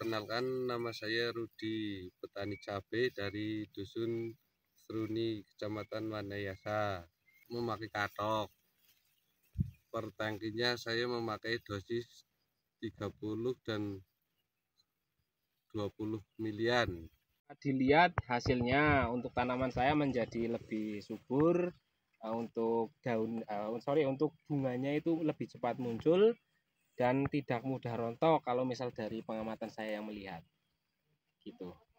Perkenalkan nama saya Rudi, petani cabai dari Dusun Seruni, Kecamatan Wanayasa. Memakai katok. pertangkinya saya memakai dosis 30 dan 20 milian. Dilihat hasilnya untuk tanaman saya menjadi lebih subur, eh, untuk daun eh, sorry untuk bunganya itu lebih cepat muncul dan tidak mudah rontok kalau misal dari pengamatan saya yang melihat gitu